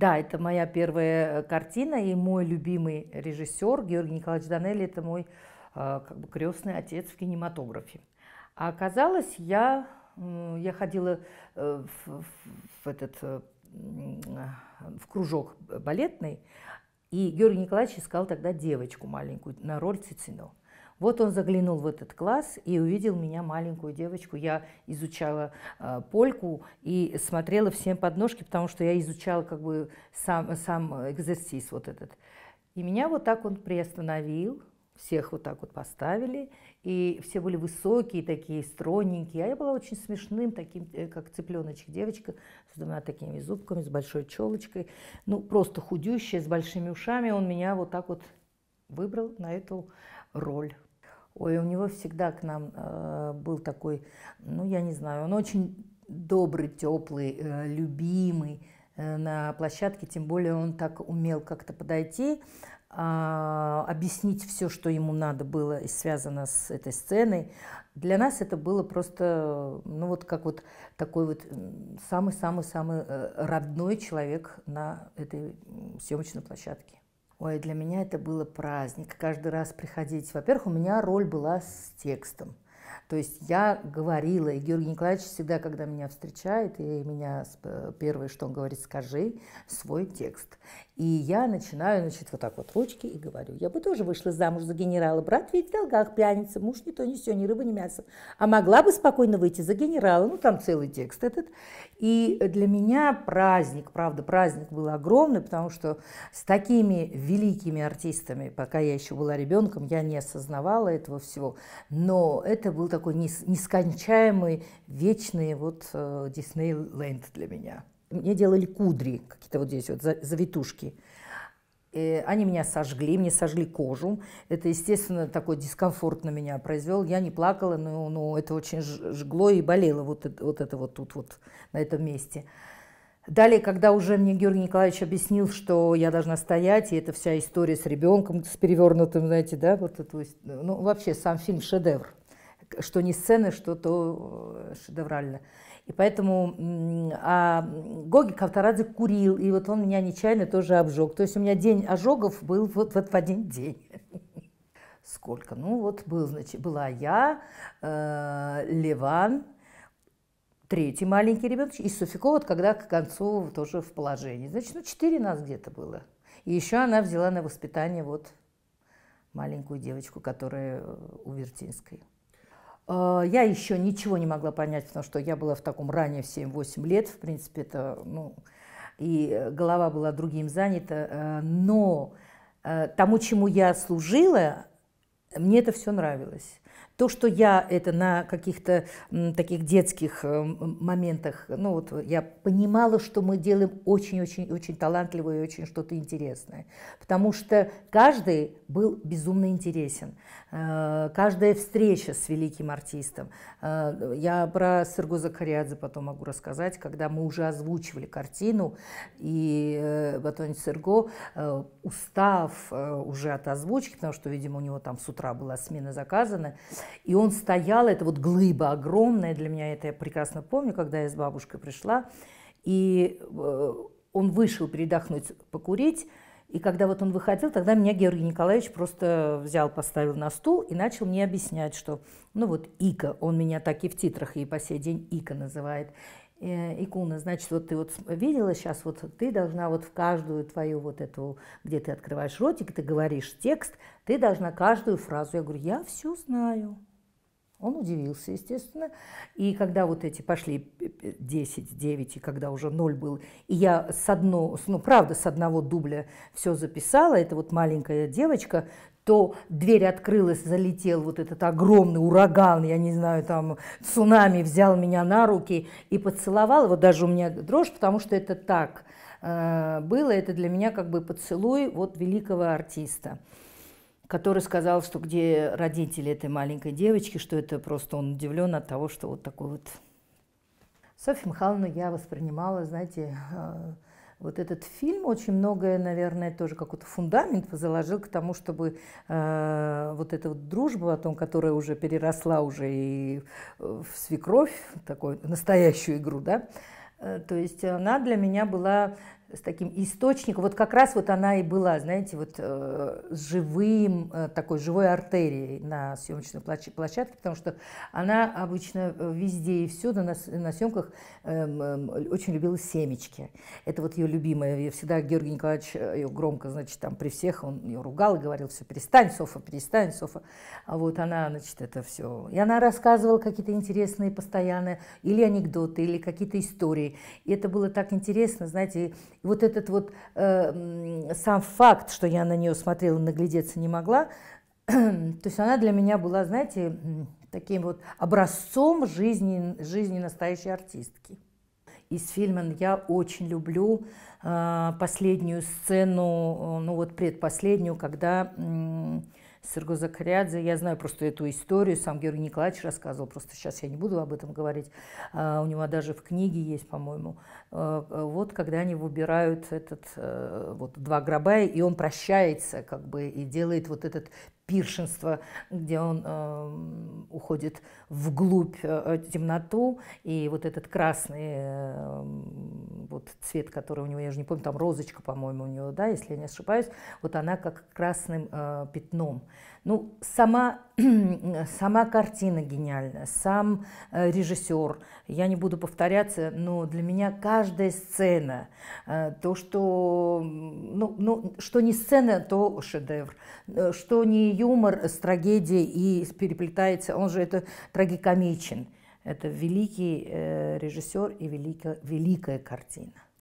Да, это моя первая картина, и мой любимый режиссер Георгий Николаевич Данелли – это мой а, как бы крестный отец в кинематографе. А оказалось, я, я ходила э, в, в, этот э, а, в кружок балетный, и Георгий Николаевич искал тогда девочку маленькую на роль Цицину. Вот он заглянул в этот класс и увидел меня, маленькую девочку. Я изучала э, польку и смотрела всем подножки, потому что я изучала как бы сам, сам экзерсис вот этот. И меня вот так он приостановил, всех вот так вот поставили, и все были высокие такие, стройненькие, а я была очень смешным, таким, э, как цыпленочек девочка, с двумя такими зубками, с большой челочкой, ну, просто худющая, с большими ушами, он меня вот так вот выбрал на эту роль. Ой, у него всегда к нам э, был такой, ну я не знаю, он очень добрый, теплый, э, любимый э, на площадке, тем более он так умел как-то подойти, э, объяснить все, что ему надо было и связано с этой сценой. Для нас это было просто, ну вот как вот такой вот самый-самый-самый э, родной человек на этой съемочной площадке. Ой, для меня это было праздник. Каждый раз приходить. Во-первых, у меня роль была с текстом. То есть я говорила, и Георгий Николаевич всегда, когда меня встречает, и меня э, первое, что он говорит, скажи свой текст. И я начинаю, значит, вот так вот ручки и говорю, я бы тоже вышла замуж за генерала, брат ведь в долгах пьяница, муж не то, ни все, ни рыба, ни мясо. А могла бы спокойно выйти за генерала, ну там целый текст этот. И для меня праздник, правда, праздник был огромный, потому что с такими великими артистами, пока я еще была ребенком, я не осознавала этого всего, но это был такой такой нескончаемый, вечный вот Диснейленд э, для меня. Мне делали кудри, какие-то вот здесь вот завитушки. И они меня сожгли, мне сожгли кожу. Это, естественно, такой дискомфорт на меня произвел. Я не плакала, но, но это очень жгло и болело вот, это, вот это вот тут вот на этом месте. Далее, когда уже мне Георгий Николаевич объяснил, что я должна стоять, и эта вся история с ребенком, с перевернутым, знаете, да, вот это, ну, вообще сам фильм шедевр что не сцены, что то э, шедеврально. И поэтому а Гоги Кавторадзе курил, и вот он меня нечаянно тоже обжег. То есть у меня день ожогов был вот, вот в один день. Сколько? Ну вот был, значит, была я, э, Леван, третий маленький ребенок, и Софико вот когда к концу тоже в положении. Значит, ну четыре нас где-то было. И еще она взяла на воспитание вот маленькую девочку, которая э, у Вертинской. Э, я еще ничего не могла понять, потому что я была в таком ранее в 7-8 лет, в принципе, это, ну, и голова была другим занята, э, но э, тому, чему я служила, мне это все нравилось. То, что я это на каких-то таких детских э, моментах, ну вот я понимала, что мы делаем очень-очень-очень талантливое и очень что-то интересное. Потому что каждый был безумно интересен. Э, каждая встреча с великим артистом. Э, я про Серго Закариадзе потом могу рассказать, когда мы уже озвучивали картину, и Батони Серго, устав уже от озвучки, потому что, видимо, у него там с утра была смена заказана, и он стоял, это вот глыба огромная для меня, это я прекрасно помню, когда я с бабушкой пришла. И э, он вышел передохнуть, покурить. И когда вот он выходил, тогда меня Георгий Николаевич просто взял, поставил на стул и начал мне объяснять, что, ну вот Ика, он меня так и в титрах и по сей день Ика называет. Э, икуна. Значит, вот ты вот видела сейчас, вот ты должна вот в каждую твою вот эту, где ты открываешь ротик, ты говоришь текст, ты должна каждую фразу. Я говорю, я все знаю. Он удивился, естественно. И когда вот эти пошли 10, 9, и когда уже 0 был, и я с одного, ну, правда, с одного дубля все записала, это вот маленькая девочка то дверь открылась, залетел вот этот огромный ураган, я не знаю, там цунами взял меня на руки и поцеловал. Вот даже у меня дрожь, потому что это так э, было. Это для меня как бы поцелуй вот великого артиста который сказал, что где родители этой маленькой девочки, что это просто он удивлен от того, что вот такой вот Софью Михайловну я воспринимала, знаете, э, вот этот фильм очень многое, наверное, тоже какой-то фундамент заложил к тому, чтобы э, вот эта вот дружба, о том, которая уже переросла уже и э, в свекровь, такую настоящую игру, да, э, то есть она для меня была с таким источником, вот как раз вот она и была, знаете, вот э, с живым, э, такой живой артерией на съемочной площадке, потому что она обычно э, везде и всюду на, на съемках эм, эм, очень любила семечки. Это вот ее любимое. Я всегда Георгий Николаевич ее громко, значит, там при всех он ее ругал и говорил, все, перестань, Софа, перестань, Софа. А вот она, значит, это все. И она рассказывала какие-то интересные постоянные или анекдоты, или какие-то истории. И это было так интересно, знаете, и вот этот вот э, сам факт, что я на нее смотрела, наглядеться не могла, то есть она для меня была, знаете, таким вот образцом жизни, жизни настоящей артистки. Из фильма я очень люблю э, последнюю сцену, э, ну вот предпоследнюю, когда... Э, Сыргозакарядзе. Я знаю просто эту историю, сам Георгий Николаевич рассказывал, просто сейчас я не буду об этом говорить. А, у него даже в книге есть, по-моему. А, а вот когда они выбирают этот э, вот два гроба, и он прощается как бы и делает вот этот пиршество, где он э, уходит вглубь э, э, темноту, и вот этот красный э, эм, вот цвет, который у него, я же не помню, там розочка, по-моему, у него, да, если я не ошибаюсь, вот она как красным э, пятном. Ну, сама, сама картина гениальна, сам э, режиссер, я не буду повторяться, но для меня каждая сцена, э, то, что, ну, ну, что не сцена, то шедевр, э, что не юмор с трагедией и переплетается, он же это трагикомичен. Это великий э, режиссер и велика, великая картина.